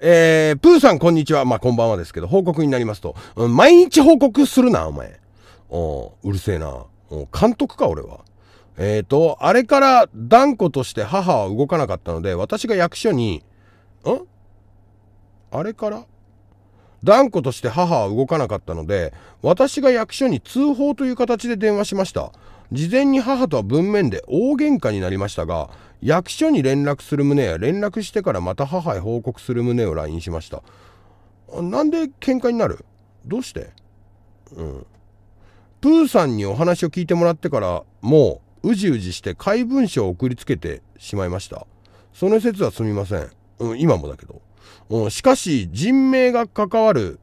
えー、プーさんこんにちは。まあ、こんばんはですけど、報告になりますと、毎日報告するな、お前。おうるせえな。監督か、俺は。えっ、ー、と、あれから断固として母は動かなかったので、私が役所に、んあれから断固として母は動かなかったので私が役所に通報という形で電話しました事前に母とは文面で大喧嘩になりましたが役所に連絡する旨や連絡してからまた母へ報告する旨を LINE しましたなんで喧嘩になるどうしてうんプーさんにお話を聞いてもらってからもううじうじして怪文書を送りつけてしまいましたその説はすみません、うん、今もだけどしかし人命が関わる、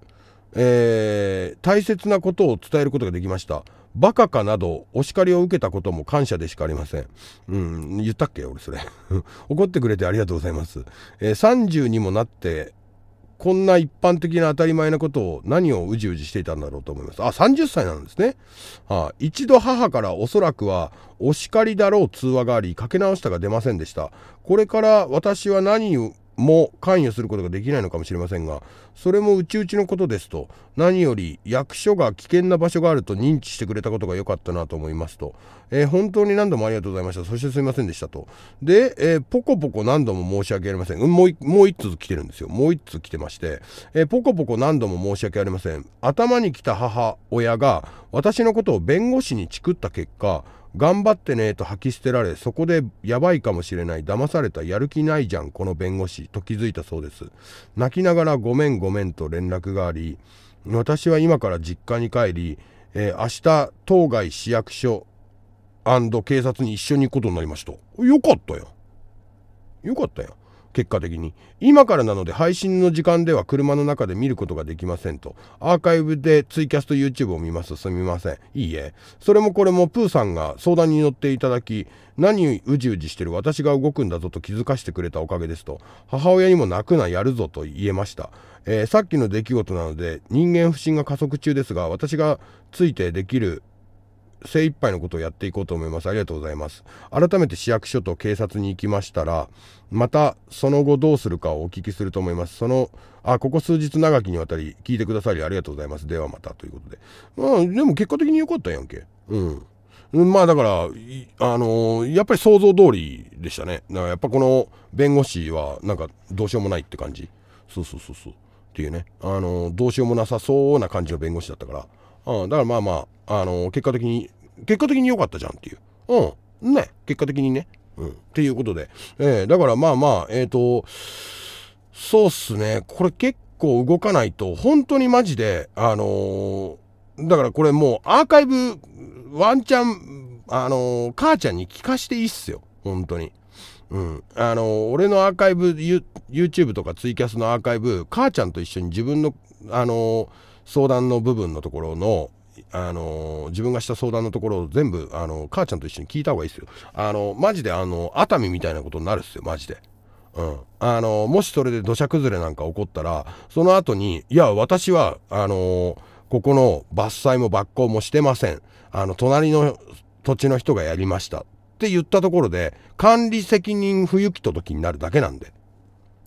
えー、大切なことを伝えることができました。バカかなどお叱りを受けたことも感謝でしかありません。うん、言ったっけ俺それ。怒ってくれてありがとうございます。えー、30にもなって、こんな一般的な当たり前なことを何をうじうじしていたんだろうと思います。あ、30歳なんですね。あ一度母からおそらくはお叱りだろう通話があり、かけ直したが出ませんでした。これから私は何も関与することができないのかもしれませんがそれも内々のことですと何より役所が危険な場所があると認知してくれたことが良かったなと思いますと、えー、本当に何度もありがとうございましたそしてすいませんでしたとで、えー、ポコポコ何度も申し訳ありません、うん、もう1通来てるんですよもう1通来てまして、えー、ポコポコ何度も申し訳ありません頭に来た母親が私のことを弁護士にチクった結果頑張ってねと吐き捨てられそこでやばいかもしれない騙されたやる気ないじゃんこの弁護士と気づいたそうです泣きながらごめんごめんと連絡があり私は今から実家に帰り、えー、明日当該市役所警察に一緒に行くことになりましたよかったよよかったよ結果的に今からなので配信の時間では車の中で見ることができませんとアーカイブでツイキャスト YouTube を見ますすみませんいいえそれもこれもプーさんが相談に乗っていただき何うじうじしてる私が動くんだぞと気づかしてくれたおかげですと母親にも泣くなやるぞと言えました、えー、さっきの出来事なので人間不信が加速中ですが私がついてできる精一杯のことをやっていこうと思います。ありがとうございます。改めて市役所と警察に行きましたら、またその後どうするかをお聞きすると思います。その、あ、ここ数日長きにわたり聞いてくださりありがとうございます。ではまたということで。まあ、でも結果的に良かったやんけ。うん。まあだから、あのー、やっぱり想像通りでしたね。だからやっぱこの弁護士はなんかどうしようもないって感じ。そうそうそうそう。っていうね、あのー、どうしようもなさそうな感じの弁護士だったから。うん、だからまあまあ、あのー、結果的に結果的に良かったじゃんっていう。うん。ね。結果的にね。うん。っていうことで。えー、だからまあまあ、えっ、ー、と、そうっすね。これ結構動かないと、本当にマジで、あのー、だからこれもうアーカイブ、ワンチャン、あのー、母ちゃんに聞かしていいっすよ。本当に。うん。あのー、俺のアーカイブ、YouTube とかツイキャスのアーカイブ、母ちゃんと一緒に自分の、あの相談の部分のところの、あの自分がした相談のところを全部、あの母ちゃんと一緒に聞いた方がいいですよ。あのマジで、あの熱海みたいなことになるっすよ、マジで。うん、あのもしそれで土砂崩れなんか起こったらその後に「いや私はあのここの伐採も抜工もしてませんあの隣の土地の人がやりました」って言ったところで管理責任不行き届きになるだけなんで。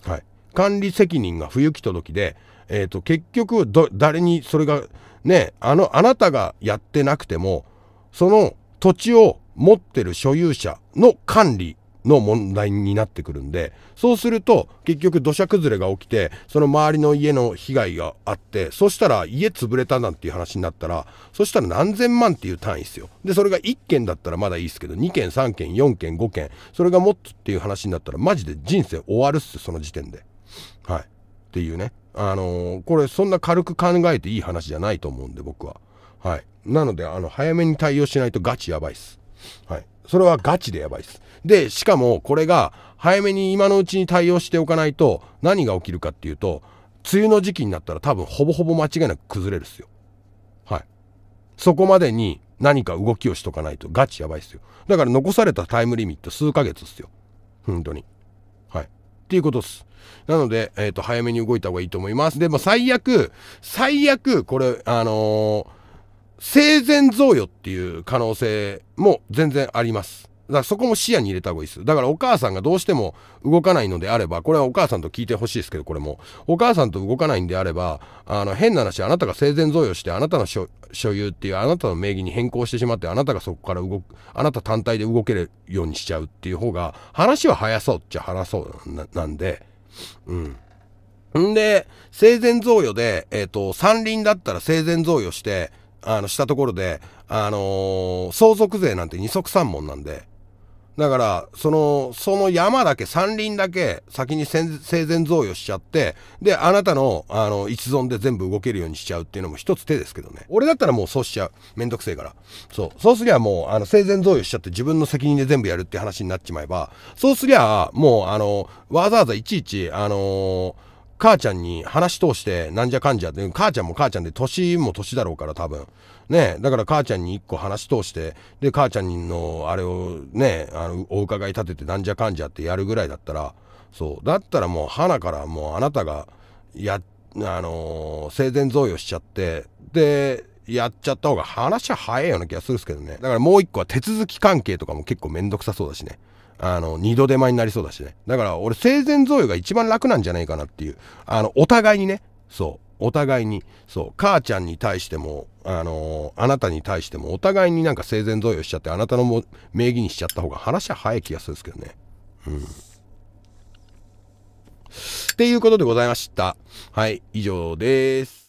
はい管理責任が不行き届きで、えーと、結局誰にそれがねあのあなたがやってなくてもその土地を持ってる所有者の管理の問題になってくるんでそうすると結局土砂崩れが起きてその周りの家の被害があってそしたら家潰れたなんていう話になったらそしたら何千万っていう単位ですよでそれが1件だったらまだいいですけど2件3件4件5件それがもっとっていう話になったらマジで人生終わるっすその時点ではい。っていうね。あのー、これそんな軽く考えていい話じゃないと思うんで僕は。はい。なので、あの、早めに対応しないとガチやばいっす。はい。それはガチでやばいっす。で、しかもこれが早めに今のうちに対応しておかないと何が起きるかっていうと、梅雨の時期になったら多分ほぼほぼ間違いなく崩れるっすよ。はい。そこまでに何か動きをしとかないとガチやばいっすよ。だから残されたタイムリミット数ヶ月っすよ。本当に。っていうことです。なので、えっ、ー、と、早めに動いた方がいいと思います。で、も、最悪、最悪、これ、あのー、生前贈与っていう可能性も全然あります。だからそこも視野に入れた方がいいですだからお母さんがどうしても動かないのであればこれはお母さんと聞いてほしいですけどこれもお母さんと動かないんであればあの変な話あなたが生前贈与してあなたの所有っていうあなたの名義に変更してしまってあなたがそこから動くあなた単体で動けるようにしちゃうっていう方が話は早そうっちゃ早そうなんでうん。んで、生前贈与で、えっ、ー、と、山林だったら生前贈与して、あの、したところで、あのー、相続税なんて二足三門なんで、だから、その、その山だけ、山林だけ、先に生前贈与しちゃって、で、あなたの、あの、一存で全部動けるようにしちゃうっていうのも一つ手ですけどね。俺だったらもうそうしちゃう。めんどくせえから。そう。そうすりゃもう、あの、生前贈与しちゃって自分の責任で全部やるって話になっちまえば、そうすりゃ、もう、あの、わざわざいちいち、あのー母ちゃんに話し通してなんじゃかんじゃで、母ちゃんも母ちゃんで年も年だろうから多分。ねだから母ちゃんに一個話し通して、で、母ちゃんのあれをね、あの、お伺い立ててなんじゃかんじゃってやるぐらいだったら、そう。だったらもう、花からもうあなたが、や、あのー、生前贈与しちゃって、で、やっちゃった方が話は早いような気がするんですけどね。だからもう一個は手続き関係とかも結構めんどくさそうだしね。あの、二度手間になりそうだしね。だから俺生前贈与が一番楽なんじゃないかなっていう。あの、お互いにね、そう。お互いに、そう。母ちゃんに対しても、あのー、あなたに対しても、お互いになんか生前贈与しちゃって、あなたのも名義にしちゃった方が話は早い気がするんですけどね。うん。っていうことでございました。はい。以上です。